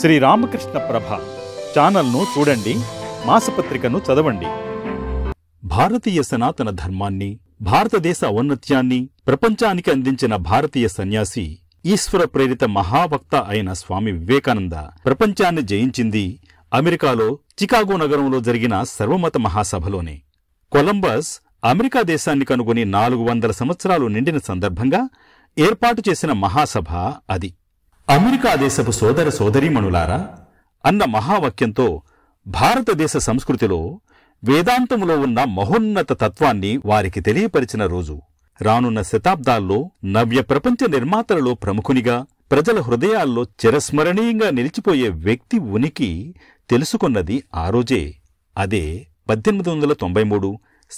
శ్రీ రామకృష్ణ ప్రభ ఛానల్ను చూడండి మాసపత్రికను చదవండి భారతీయ సనాతన ధర్మాన్ని భారతదేశ ఔన్నత్యాన్ని ప్రపంచానికి అందించిన భారతీయ సన్యాసి ఈశ్వర ప్రేరిత మహావక్త అయిన స్వామి వివేకానంద ప్రపంచాన్ని జయించింది అమెరికాలో చికాగో నగరంలో జరిగిన సర్వమత మహాసభలోనే కొలంబస్ అమెరికా దేశాన్ని కనుగొని నాలుగు వందల సంవత్సరాలు నిండిన సందర్భంగా ఏర్పాటు చేసిన మహాసభ అది అమెరికా దేశపు సోదర సోదరీమణులారా అన్న మహావాక్యంతో భారతదేశ సంస్కృతిలో వేదాంతములో ఉన్న మహోన్నత తత్వాన్ని వారికి తెలియపరిచిన రోజు రానున్న శతాబ్దాల్లో నవ్య ప్రపంచ నిర్మాతలలో ప్రముఖునిగా ప్రజల హృదయాల్లో చిరస్మరణీయంగా నిలిచిపోయే వ్యక్తి ఉనికి తెలుసుకున్నది ఆ రోజే అదే పద్దెనిమిది వందల తొంభై మూడు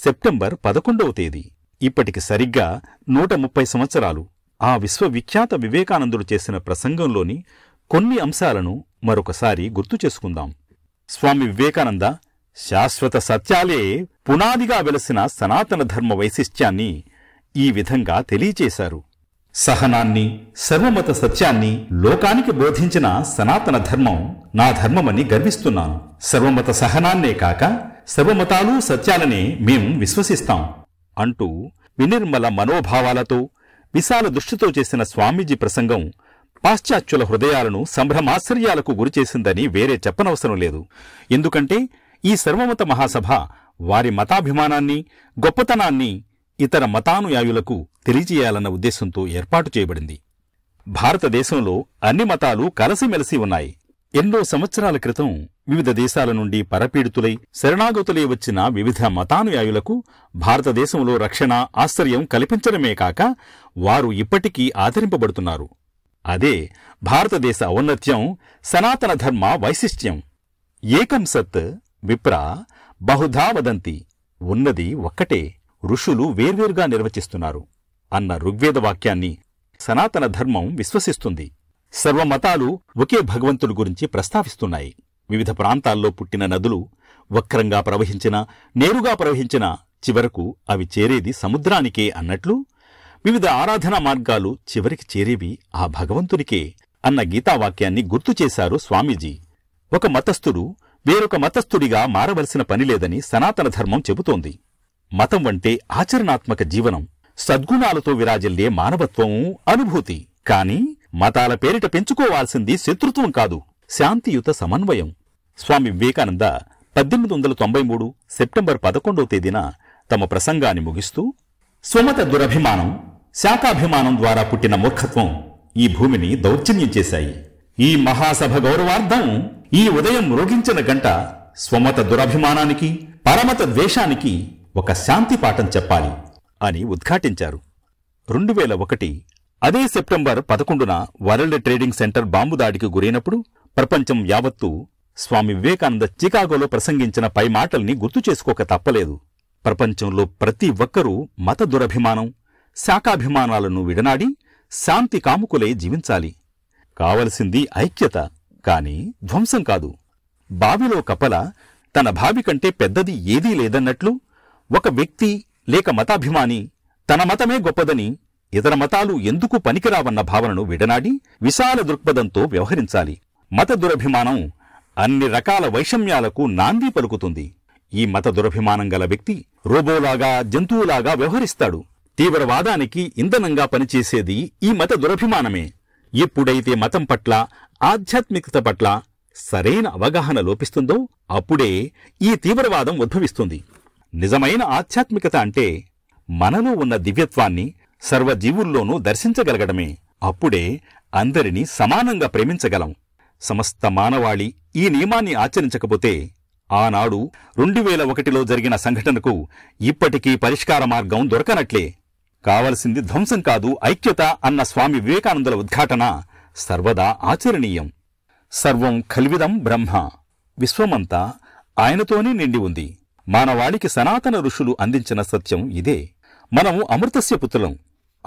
సెప్టెంబర్ పదకొండవ తేదీ ఇప్పటికి సరిగ్గా నూట ముప్పై సంవత్సరాలు ఆ విశ్వవిఖ్యాత వివేకానందుడు చేసిన ప్రసంగంలోని కొన్ని అంశాలను మరొకసారి గుర్తు చేసుకుందాం స్వామి వివేకానంద శాశ్వత సత్యాలే పునాదిగా వెలసిన సనాతన ధర్మ వైశిష్ట్యాన్ని ఈ విధంగా తెలియచేశారు సహనాన్ని సర్వమత సత్యాన్ని లోకానికి బోధించిన సనాతన ధర్మం నా ధర్మమని గర్విస్తున్నాను సర్వమత సహనాన్నే కాక సర్వమతాలు సత్యాలనే మేం విశ్వసిస్తాం అంటూ వినిర్మల మనోభావాలతో విశాల దృష్టితో చేసిన స్వామీజీ ప్రసంగం పాశ్చాత్యుల హృదయాలను సంభ్రమాశ్చర్యాలకు గురిచేసిందని వేరే చెప్పనవసరం లేదు ఎందుకంటే ఈ సర్వమత మహాసభ వారి మతాభిమానాన్ని గొప్పతనాన్ని ఇతర మతానుయాయులకు తెలియజేయాలన్న ఉద్దేశంతో ఏర్పాటు చేయబడింది భారతదేశంలో అన్ని మతాలు కలసిమెలసి ఉన్నాయి ఎన్నో సంవత్సరాల క్రితం వివిధ దేశాల నుండి పరపీడితులై శరణాగతులై వచ్చిన వివిధ మతానుయాయులకు భారతదేశంలో రక్షణ ఆశ్చర్యం కల్పించడమే కాక వారు ఇప్పటికీ ఆదరింపబడుతున్నారు అదే భారతదేశ ఔన్నత్యం సనాతన ధర్మ వైశిష్ట్యం ఏకం సత్ విప్ర బహుధా వదంతి ఉన్నది ఒక్కటే ఋషులు వేర్వేరుగా నిర్వచిస్తున్నారు అన్న ఋగ్వేద వాక్యాన్ని సనాతన ధర్మం విశ్వసిస్తుంది సర్వమతాలు ఒకే భగవంతుడి గురించి ప్రస్తావిస్తున్నాయి వివిధ ప్రాంతాల్లో పుట్టిన నదులు వక్రంగా ప్రవహించిన నేరుగా ప్రవహించిన చివరకు అవి చేరేది సముద్రానికే అన్నట్లు వివిధ ఆరాధనా మార్గాలు చివరికి చేరేవి ఆ భగవంతునికే అన్న గీతావాక్యాన్ని గుర్తు చేశారు స్వామీజీ ఒక మతస్థుడు వేరొక మతస్థుడిగా మారవలసిన పనిలేదని సనాతన ధర్మం చెబుతోంది మతం వంటే ఆచరణాత్మక జీవనం సద్గుణాలతో విరాజిల్లే మానవత్వము అనుభూతి కాని మతాల పేరిట పెంచుకోవాల్సింది శత్రుత్వం కాదు శాంతియుత సమన్వయం స్వామి వివేకానంద పద్దెనిమిది వందల తొంభై మూడు సెప్టెంబర్ పదకొండవ తేదీన తమ ప్రసంగాన్ని ముగిస్తూ స్వమత దురభిమానం శాఖాభిమానం ద్వారా పుట్టిన మూర్ఖత్వం ఈ భూమిని దౌర్జన్యం చేశాయి ఈ మహాసభ గౌరవార్థం ఈ ఉదయం మృగించిన గంట స్వమత దురభిమానానికి పరమత ద్వేషానికి ఒక శాంతి పాఠం చెప్పాలి అని ఉద్ఘాటించారు రెండు వేల ఒకటి అదే సెప్టెంబర్ పదకొండున వరల్డ్ ట్రేడింగ్ సెంటర్ బాంబు దాడికి గురైనప్పుడు ప్రపంచం యావత్తు స్వామి వివేకానంద చికాగోలో ప్రసంగించిన పై మాటల్ని గుర్తు చేసుకోక తప్పలేదు ప్రపంచంలో ప్రతి ఒక్కరూ మత దురభిమానం శాఖాభిమానాలను విడనాడి శాంతి కాముకులై జీవించాలి కావలసింది ఐక్యత కాని ధ్వంసం కాదు బావిలో కపల తన భావి కంటే పెద్దది ఏదీ లేదన్నట్లు ఒక వ్యక్తి లేక మతాభిమాని తన మతమే గొప్పదని ఇతర మతాలు ఎందుకు పనికిరావన్న భావనను విడనాడి విశాల దృక్పథంతో వ్యవహరించాలి మత దురభిమానం అన్ని రకాల వైషమ్యాలకు నాంది పలుకుతుంది ఈ మత దురభిమానం గల వ్యక్తి రోబోలాగా జంతువులాగా వ్యవహరిస్తాడు తీవ్రవాదానికి ఇంధనంగా పనిచేసేది ఈ మత దురభిమానమే ఎప్పుడైతే మతం పట్ల ఆధ్యాత్మికత పట్ల సరైన అవగాహన లోపిస్తుందో అప్పుడే ఈ తీవ్రవాదం ఉద్భవిస్తుంది నిజమైన ఆధ్యాత్మికత అంటే మనలో ఉన్న దివ్యత్వాన్ని సర్వజీవుల్లోనూ దర్శించగలగడమే అప్పుడే అందరినీ సమానంగా ప్రేమించగలం సమస్త మానవాళి ఈ నియమాన్ని ఆచరించకపోతే ఆనాడు రెండు వేల ఒకటిలో జరిగిన సంఘటనకు ఇప్పటికీ పరిష్కార మార్గం దొరకనట్లే కావలసింది ధ్వంసం కాదు ఐక్యత అన్న స్వామి వివేకానందుల ఉద్ఘాటన సర్వదా ఆచరణీయం సర్వం కల్విదం బ్రహ్మ విశ్వమంతా ఆయనతోనే నిండి ఉంది మానవాళికి సనాతన ఋషులు అందించిన సత్యం ఇదే మనము అమృతస్య పుత్రులం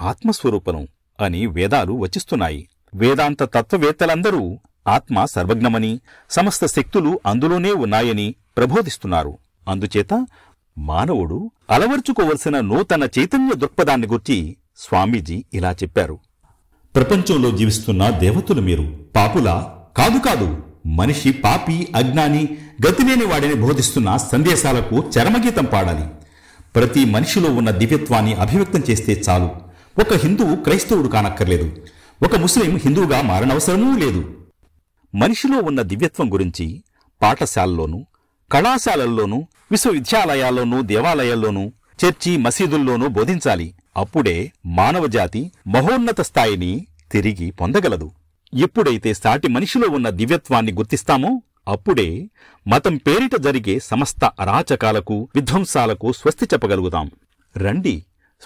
ఆత్మస్వరూపం అని వేదాలు వచిస్తున్నాయి వేదాంత తత్వవేత్తలందరూ ఆత్మ సర్వజ్ఞమని సమస్త శక్తులు అందులోనే ఉన్నాయని ప్రబోధిస్తున్నారు అందుచేత మానవుడు అలవర్చుకోవలసిన నూతన చైతన్య దృక్పథాన్ని గుర్చి స్వామీజీ ఇలా చెప్పారు ప్రపంచంలో జీవిస్తున్న దేవతలు మీరు పాపులా కాదు కాదు మనిషి పాపి అజ్ఞాని గతిలేని వాడిని బోధిస్తున్న సందేశాలకు చరమగీతం పాడాలి ప్రతి మనిషిలో ఉన్న దివ్యత్వాన్ని అభివ్యక్తం చేస్తే చాలు ఒక హిందువు క్రైస్తవుడు కానక్కర్లేదు ఒక ముస్లిం హిందువుగా మారనవసరమూ లేదు మనిషిలో ఉన్న దివ్యత్వం గురించి పాఠశాలలోనూ కళాశాలల్లోనూ విశ్వవిద్యాలయాల్లోనూ దేవాలయాల్లోనూ చర్చి మసీదుల్లోనూ బోధించాలి అప్పుడే మానవజాతి మహోన్నత స్థాయిని తిరిగి పొందగలదు ఎప్పుడైతే సాటి మనిషిలో ఉన్న దివ్యత్వాన్ని గుర్తిస్తామో అప్పుడే మతం పేరిట జరిగే సమస్త అరాచకాలకు విధ్వంసాలకు స్వస్తి చెప్పగలుగుతాం రండి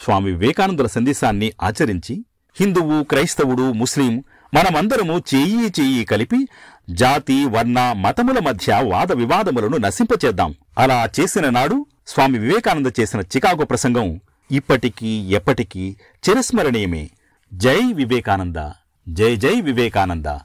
స్వామి వివేకానందుల సందేశాన్ని ఆచరించి హిందువు క్రైస్తవుడు ముస్లిం మనమందరము చేయి చేయి కలిపి జాతి వర్ణ మతముల మధ్య వాద వివాదములను నశింపచేద్దాం అలా చేసిన నాడు స్వామి వివేకానంద చేసిన చికాగో ప్రసంగం ఇప్పటికీ ఎప్పటికీ చిరస్మరణీయమే జై వివేకానంద జై జై వివేకానంద